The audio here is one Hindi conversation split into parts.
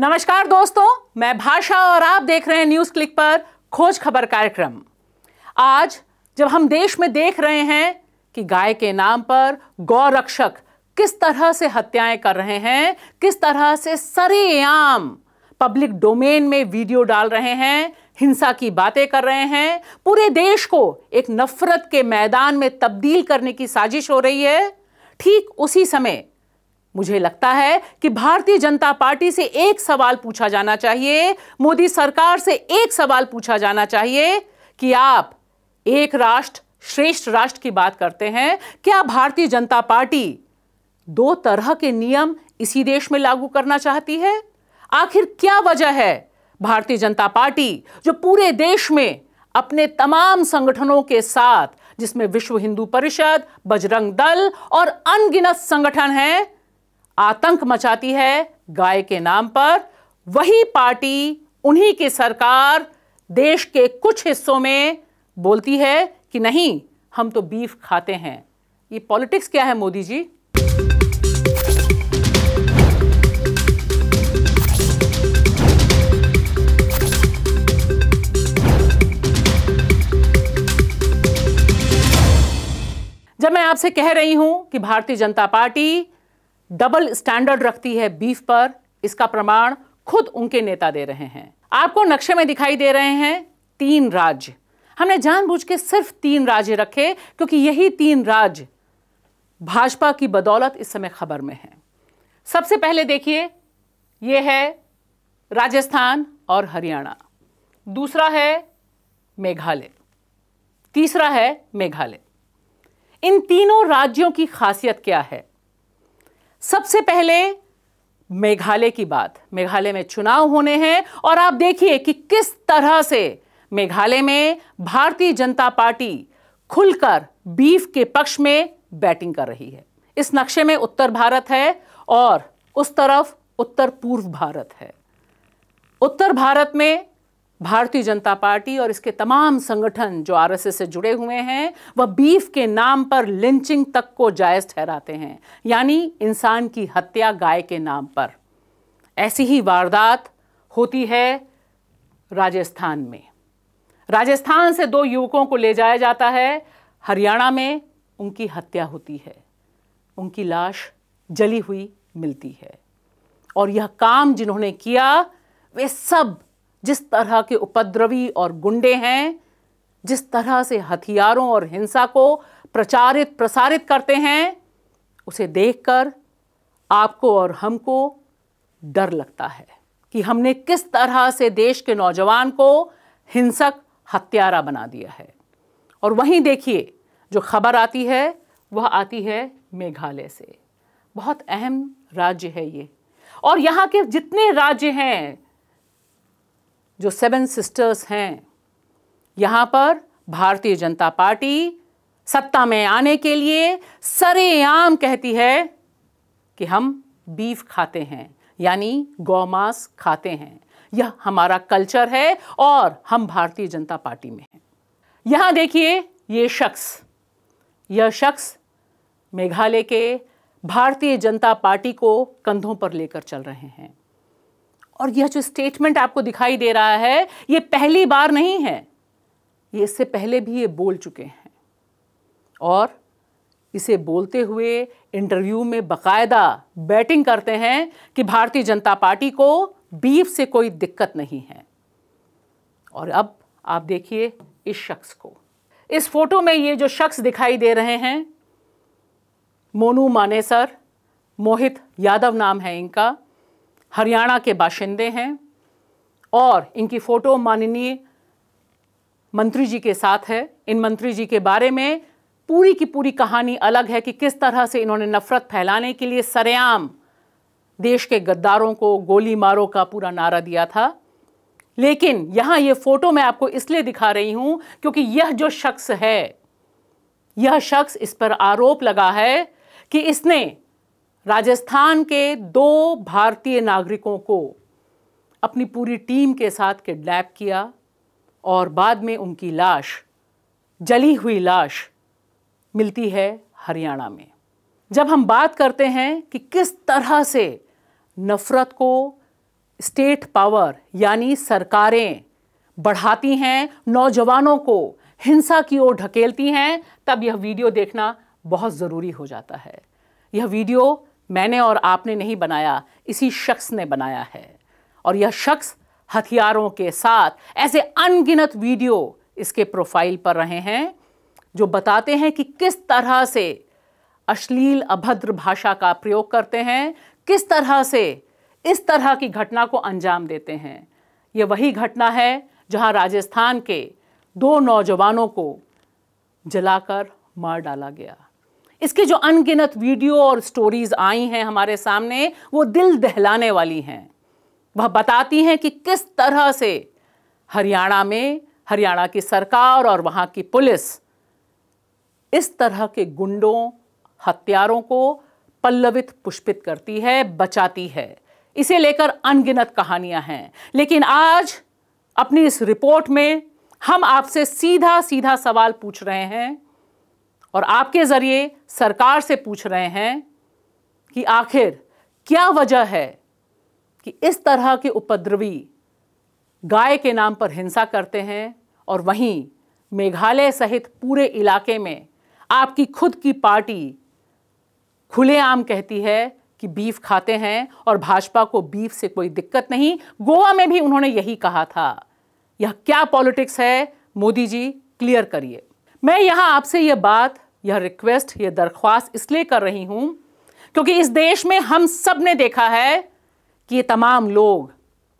नमस्कार दोस्तों मैं भाषा और आप देख रहे हैं न्यूज़ क्लिक पर खोज खबर कार्यक्रम आज जब हम देश में देख रहे हैं कि गाय के नाम पर गौरक्षक किस तरह से हत्याएं कर रहे हैं किस तरह से सरेआम पब्लिक डोमेन में वीडियो डाल रहे हैं हिंसा की बातें कर रहे हैं पूरे देश को एक नफरत के मैदान में तब्दील करने की साजिश हो रही है ठीक उसी समय मुझे लगता है कि भारतीय जनता पार्टी से एक सवाल पूछा जाना चाहिए मोदी सरकार से एक सवाल पूछा जाना चाहिए कि आप एक राष्ट्र श्रेष्ठ राष्ट्र की बात करते हैं क्या भारतीय जनता पार्टी दो तरह के नियम इसी देश में लागू करना चाहती है आखिर क्या वजह है भारतीय जनता पार्टी जो पूरे देश में अपने तमाम संगठनों के साथ जिसमें विश्व हिंदू परिषद बजरंग दल और अनगिनत संगठन हैं आतंक मचाती है गाय के नाम पर वही पार्टी उन्हीं की सरकार देश के कुछ हिस्सों में बोलती है कि नहीं हम तो बीफ खाते हैं ये पॉलिटिक्स क्या है मोदी जी जब मैं आपसे कह रही हूं कि भारतीय जनता पार्टी डबल स्टैंडर्ड रखती है बीफ पर इसका प्रमाण खुद उनके नेता दे रहे हैं आपको नक्शे में दिखाई दे रहे हैं तीन राज्य हमने जानबूझ के सिर्फ तीन राज्य रखे क्योंकि यही तीन राज्य भाजपा की बदौलत इस समय खबर में है सबसे पहले देखिए यह है राजस्थान और हरियाणा दूसरा है मेघालय तीसरा है मेघालय इन तीनों राज्यों की खासियत क्या है सबसे पहले मेघालय की बात मेघालय में चुनाव होने हैं और आप देखिए कि किस तरह से मेघालय में भारतीय जनता पार्टी खुलकर बीफ के पक्ष में बैटिंग कर रही है इस नक्शे में उत्तर भारत है और उस तरफ उत्तर पूर्व भारत है उत्तर भारत में भारतीय जनता पार्टी और इसके तमाम संगठन जो आरएसएस से जुड़े हुए हैं वह बीफ के नाम पर लिंचिंग तक को जायज़ ठहराते हैं यानी इंसान की हत्या गाय के नाम पर ऐसी ही वारदात होती है राजस्थान में राजस्थान से दो युवकों को ले जाया जाता है हरियाणा में उनकी हत्या होती है उनकी लाश जली हुई मिलती है और यह काम जिन्होंने किया वे सब जिस तरह के उपद्रवी और गुंडे हैं जिस तरह से हथियारों और हिंसा को प्रचारित प्रसारित करते हैं उसे देखकर आपको और हमको डर लगता है कि हमने किस तरह से देश के नौजवान को हिंसक हत्यारा बना दिया है और वहीं देखिए जो खबर आती है वह आती है मेघालय से बहुत अहम राज्य है ये और यहाँ के जितने राज्य हैं जो सेवन सिस्टर्स हैं यहाँ पर भारतीय जनता पार्टी सत्ता में आने के लिए सरेआम कहती है कि हम बीफ खाते हैं यानी गौमांस खाते हैं यह हमारा कल्चर है और हम भारतीय जनता पार्टी में हैं यहाँ देखिए ये शख्स यह शख्स मेघालय के भारतीय जनता पार्टी को कंधों पर लेकर चल रहे हैं और यह जो स्टेटमेंट आपको दिखाई दे रहा है यह पहली बार नहीं है ये इससे पहले भी ये बोल चुके हैं और इसे बोलते हुए इंटरव्यू में बकायदा बैटिंग करते हैं कि भारतीय जनता पार्टी को बीफ से कोई दिक्कत नहीं है और अब आप देखिए इस शख्स को इस फोटो में ये जो शख्स दिखाई दे रहे हैं मोनू मानेसर मोहित यादव नाम है इनका हरियाणा के बाशिंदे हैं और इनकी फ़ोटो माननीय मंत्री जी के साथ है इन मंत्री जी के बारे में पूरी की पूरी कहानी अलग है कि किस तरह से इन्होंने नफ़रत फैलाने के लिए सरेआम देश के गद्दारों को गोली मारो का पूरा नारा दिया था लेकिन यहाँ ये फ़ोटो मैं आपको इसलिए दिखा रही हूँ क्योंकि यह जो शख्स है यह शख्स इस पर आरोप लगा है कि इसने राजस्थान के दो भारतीय नागरिकों को अपनी पूरी टीम के साथ किडनैप किया और बाद में उनकी लाश जली हुई लाश मिलती है हरियाणा में जब हम बात करते हैं कि किस तरह से नफ़रत को स्टेट पावर यानी सरकारें बढ़ाती हैं नौजवानों को हिंसा की ओर ढकेलती हैं तब यह वीडियो देखना बहुत ज़रूरी हो जाता है यह वीडियो मैंने और आपने नहीं बनाया इसी शख्स ने बनाया है और यह शख्स हथियारों के साथ ऐसे अनगिनत वीडियो इसके प्रोफाइल पर रहे हैं जो बताते हैं कि किस तरह से अश्लील अभद्र भाषा का प्रयोग करते हैं किस तरह से इस तरह की घटना को अंजाम देते हैं यह वही घटना है जहां राजस्थान के दो नौजवानों को जलाकर मार डाला गया इसकी जो अनगिनत वीडियो और स्टोरीज आई हैं हमारे सामने वो दिल दहलाने वाली हैं वह बताती हैं कि किस तरह से हरियाणा में हरियाणा की सरकार और वहां की पुलिस इस तरह के गुंडों हत्यारों को पल्लवित पुष्पित करती है बचाती है इसे लेकर अनगिनत कहानियां हैं लेकिन आज अपनी इस रिपोर्ट में हम आपसे सीधा सीधा सवाल पूछ रहे हैं और आपके ज़रिए सरकार से पूछ रहे हैं कि आखिर क्या वजह है कि इस तरह के उपद्रवी गाय के नाम पर हिंसा करते हैं और वहीं मेघालय सहित पूरे इलाके में आपकी खुद की पार्टी खुलेआम कहती है कि बीफ खाते हैं और भाजपा को बीफ से कोई दिक्कत नहीं गोवा में भी उन्होंने यही कहा था यह क्या पॉलिटिक्स है मोदी जी क्लियर करिए मैं यहां आपसे यह बात यह रिक्वेस्ट यह दरख्वास्त इसलिए कर रही हूं क्योंकि इस देश में हम सब ने देखा है कि ये तमाम लोग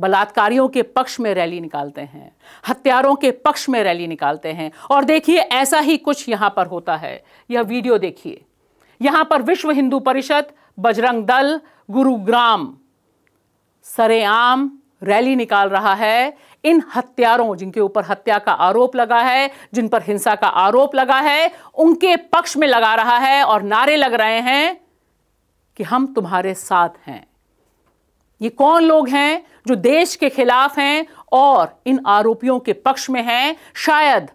बलात्कारियों के पक्ष में रैली निकालते हैं हत्यारों के पक्ष में रैली निकालते हैं और देखिए ऐसा ही कुछ यहां पर होता है यह वीडियो देखिए यहां पर विश्व हिंदू परिषद बजरंग दल गुरुग्राम सरेआम रैली निकाल रहा है इन हत्यारों जिनके ऊपर हत्या का आरोप लगा है जिन पर हिंसा का आरोप लगा है उनके पक्ष में लगा रहा है और नारे लग रहे हैं कि हम तुम्हारे साथ हैं ये कौन लोग हैं जो देश के खिलाफ हैं और इन आरोपियों के पक्ष में हैं शायद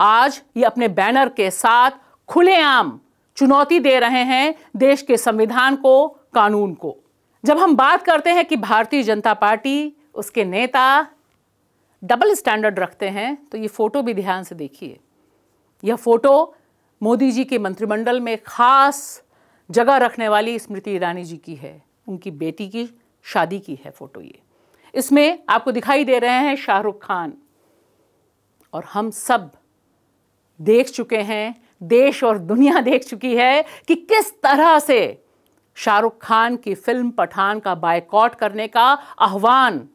आज ये अपने बैनर के साथ खुलेआम चुनौती दे रहे हैं देश के संविधान को कानून को जब हम बात करते हैं कि भारतीय जनता पार्टी उसके नेता डबल स्टैंडर्ड रखते हैं तो ये फ़ोटो भी ध्यान से देखिए यह फ़ोटो मोदी जी के मंत्रिमंडल में ख़ास जगह रखने वाली स्मृति ईरानी जी की है उनकी बेटी की शादी की है फ़ोटो ये इसमें आपको दिखाई दे रहे हैं शाहरुख खान और हम सब देख चुके हैं देश और दुनिया देख चुकी है कि किस तरह से शाहरुख खान की फिल्म पठान का बायकॉट करने का आह्वान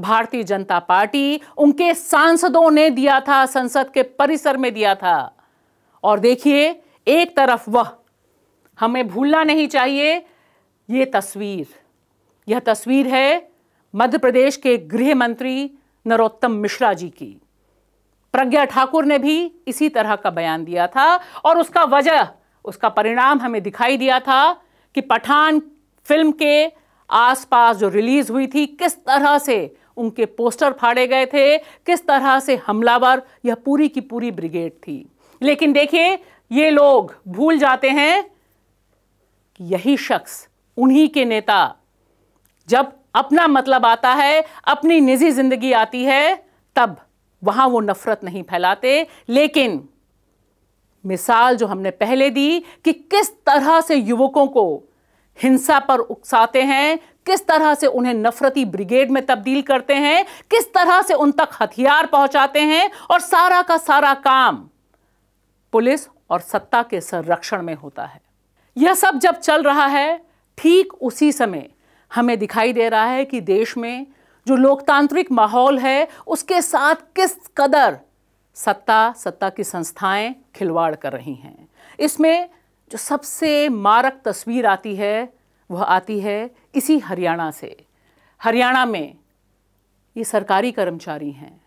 भारतीय जनता पार्टी उनके सांसदों ने दिया था संसद के परिसर में दिया था और देखिए एक तरफ वह हमें भूलना नहीं चाहिए ये तस्वीर यह तस्वीर है मध्य प्रदेश के गृह मंत्री नरोत्तम मिश्रा जी की प्रज्ञा ठाकुर ने भी इसी तरह का बयान दिया था और उसका वजह उसका परिणाम हमें दिखाई दिया था कि पठान फिल्म के आसपास जो रिलीज हुई थी किस तरह से उनके पोस्टर फाड़े गए थे किस तरह से हमलावर यह पूरी की पूरी ब्रिगेड थी लेकिन देखिए ये लोग भूल जाते हैं कि यही शख्स उन्हीं के नेता जब अपना मतलब आता है अपनी निजी जिंदगी आती है तब वहां वो नफरत नहीं फैलाते लेकिन मिसाल जो हमने पहले दी कि किस तरह से युवकों को हिंसा पर उकसाते हैं किस तरह से उन्हें नफरती ब्रिगेड में तब्दील करते हैं किस तरह से उन तक हथियार पहुंचाते हैं और सारा का सारा काम पुलिस और सत्ता के संरक्षण में होता है यह सब जब चल रहा है ठीक उसी समय हमें दिखाई दे रहा है कि देश में जो लोकतांत्रिक माहौल है उसके साथ किस कदर सत्ता सत्ता की संस्थाएं खिलवाड़ कर रही हैं इसमें जो सबसे मारक तस्वीर आती है वह आती है इसी हरियाणा से हरियाणा में ये सरकारी कर्मचारी हैं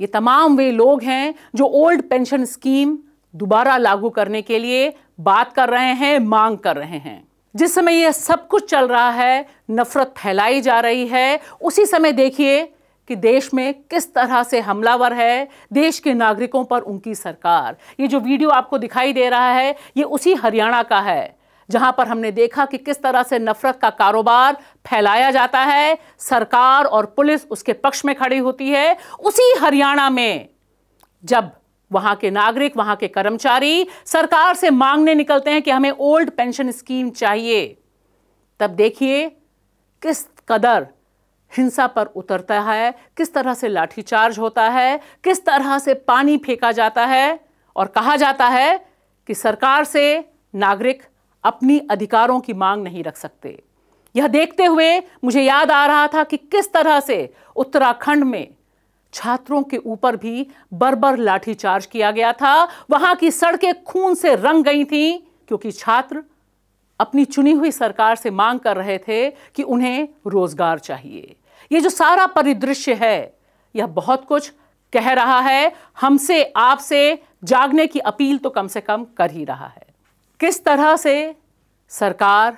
ये तमाम वे लोग हैं जो ओल्ड पेंशन स्कीम दोबारा लागू करने के लिए बात कर रहे हैं मांग कर रहे हैं जिस समय यह सब कुछ चल रहा है नफरत फैलाई जा रही है उसी समय देखिए कि देश में किस तरह से हमलावर है देश के नागरिकों पर उनकी सरकार ये जो वीडियो आपको दिखाई दे रहा है ये उसी हरियाणा का है जहां पर हमने देखा कि किस तरह से नफरत का कारोबार फैलाया जाता है सरकार और पुलिस उसके पक्ष में खड़ी होती है उसी हरियाणा में जब वहां के नागरिक वहां के कर्मचारी सरकार से मांगने निकलते हैं कि हमें ओल्ड पेंशन स्कीम चाहिए तब देखिए किस कदर हिंसा पर उतरता है किस तरह से लाठीचार्ज होता है किस तरह से पानी फेंका जाता है और कहा जाता है कि सरकार से नागरिक अपनी अधिकारों की मांग नहीं रख सकते यह देखते हुए मुझे याद आ रहा था कि किस तरह से उत्तराखंड में छात्रों के ऊपर भी बर्बर लाठीचार्ज किया गया था वहां की सड़कें खून से रंग गई थीं क्योंकि छात्र अपनी चुनी हुई सरकार से मांग कर रहे थे कि उन्हें रोजगार चाहिए यह जो सारा परिदृश्य है यह बहुत कुछ कह रहा है हमसे आपसे जागने की अपील तो कम से कम कर ही रहा है किस तरह से सरकार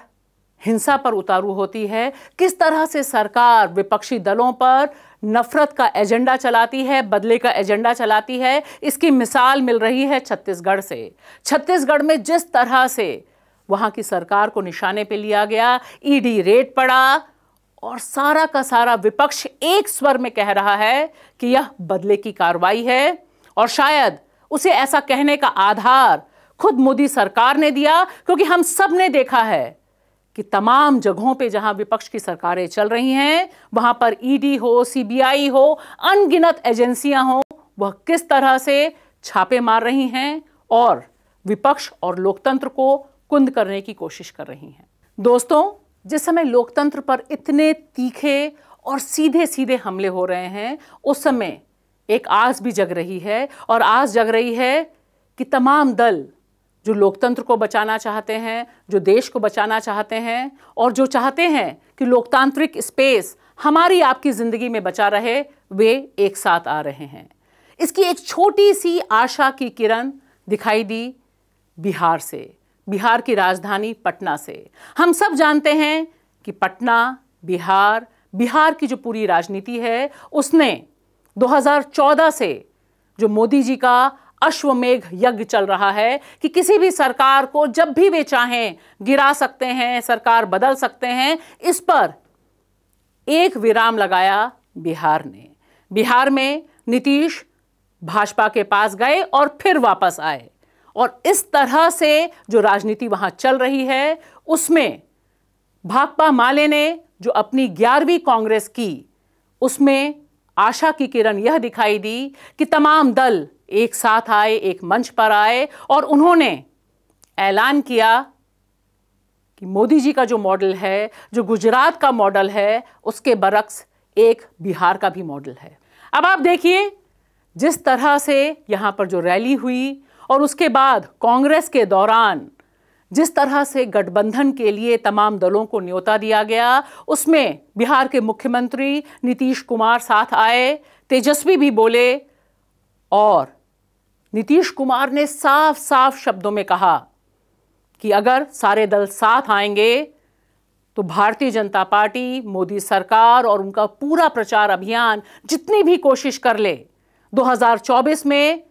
हिंसा पर उतारू होती है किस तरह से सरकार विपक्षी दलों पर नफरत का एजेंडा चलाती है बदले का एजेंडा चलाती है इसकी मिसाल मिल रही है छत्तीसगढ़ से छत्तीसगढ़ में जिस तरह से वहाँ की सरकार को निशाने पे लिया गया ईडी e रेट पड़ा और सारा का सारा विपक्ष एक स्वर में कह रहा है कि यह बदले की कार्रवाई है और शायद उसे ऐसा कहने का आधार खुद मोदी सरकार ने दिया क्योंकि हम सब ने देखा है कि तमाम जगहों पे जहां विपक्ष की सरकारें चल रही हैं वहां पर ईडी e हो सीबीआई हो अनगिनत एजेंसियां हो वह किस तरह से छापे मार रही हैं और विपक्ष और लोकतंत्र को कुंद करने की कोशिश कर रही हैं दोस्तों जिस समय लोकतंत्र पर इतने तीखे और सीधे सीधे हमले हो रहे हैं उस समय एक आस भी जग रही है और आस जग रही है कि तमाम दल जो लोकतंत्र को बचाना चाहते हैं जो देश को बचाना चाहते हैं और जो चाहते हैं कि लोकतांत्रिक स्पेस हमारी आपकी ज़िंदगी में बचा रहे वे एक साथ आ रहे हैं इसकी एक छोटी सी आशा की किरण दिखाई दी बिहार से बिहार की राजधानी पटना से हम सब जानते हैं कि पटना बिहार बिहार की जो पूरी राजनीति है उसने 2014 से जो मोदी जी का अश्वमेघ यज्ञ चल रहा है कि किसी भी सरकार को जब भी वे चाहें गिरा सकते हैं सरकार बदल सकते हैं इस पर एक विराम लगाया बिहार ने बिहार में नीतीश भाजपा के पास गए और फिर वापस आए और इस तरह से जो राजनीति वहां चल रही है उसमें भाकपा माले ने जो अपनी ग्यारहवीं कांग्रेस की उसमें आशा की किरण यह दिखाई दी कि तमाम दल एक साथ आए एक मंच पर आए और उन्होंने ऐलान किया कि मोदी जी का जो मॉडल है जो गुजरात का मॉडल है उसके बरक्स एक बिहार का भी मॉडल है अब आप देखिए जिस तरह से यहाँ पर जो रैली हुई और उसके बाद कांग्रेस के दौरान जिस तरह से गठबंधन के लिए तमाम दलों को न्योता दिया गया उसमें बिहार के मुख्यमंत्री नीतीश कुमार साथ आए तेजस्वी भी बोले और नीतीश कुमार ने साफ साफ शब्दों में कहा कि अगर सारे दल साथ आएंगे तो भारतीय जनता पार्टी मोदी सरकार और उनका पूरा प्रचार अभियान जितनी भी कोशिश कर ले 2024 में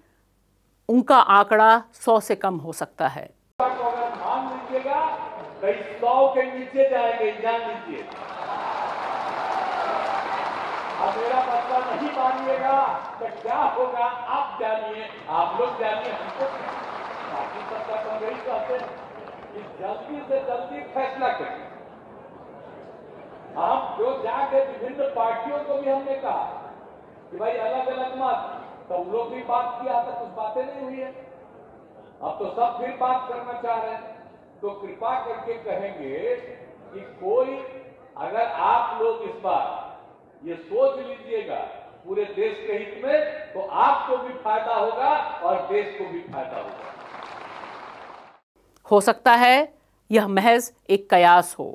उनका आंकड़ा 100 से कम हो सकता है कई सौ के नीचे जाएंगे जान लीजिए अब मेरा बच्चा नहीं मानिएगा तो क्या होगा आप जानिए आप लोग जानिए हमको बाकी सबका हम तो यही चाहते हैं कि जल्दी से जल्दी फैसला करें हम जो जाके विभिन्न पार्टियों को भी हमने कहा कि भाई अलग अलग मत तो उन लोग भी बात किया था तो कुछ बातें नहीं हुई है अब तो सब फिर बात करना चाह रहे हैं तो कृपा करके कहेंगे कि कोई अगर आप लोग इस बार ये सोच लीजिएगा पूरे देश के हित में तो आपको भी फायदा होगा और देश को भी फायदा होगा हो सकता है यह महज एक कयास हो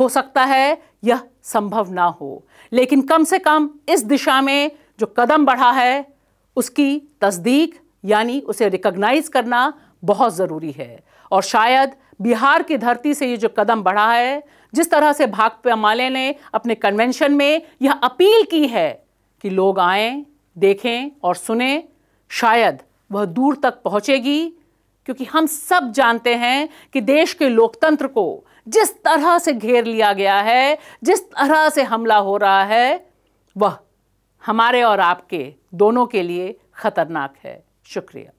हो सकता है यह संभव ना हो लेकिन कम से कम इस दिशा में जो कदम बढ़ा है उसकी तस्दीक यानी उसे रिकॉग्नाइज करना बहुत ज़रूरी है और शायद बिहार की धरती से ये जो कदम बढ़ा है जिस तरह से भाकपा माले ने अपने कन्वेंशन में यह अपील की है कि लोग आए देखें और सुने शायद वह दूर तक पहुंचेगी क्योंकि हम सब जानते हैं कि देश के लोकतंत्र को जिस तरह से घेर लिया गया है जिस तरह से हमला हो रहा है वह हमारे और आपके दोनों के लिए खतरनाक है शुक्रिया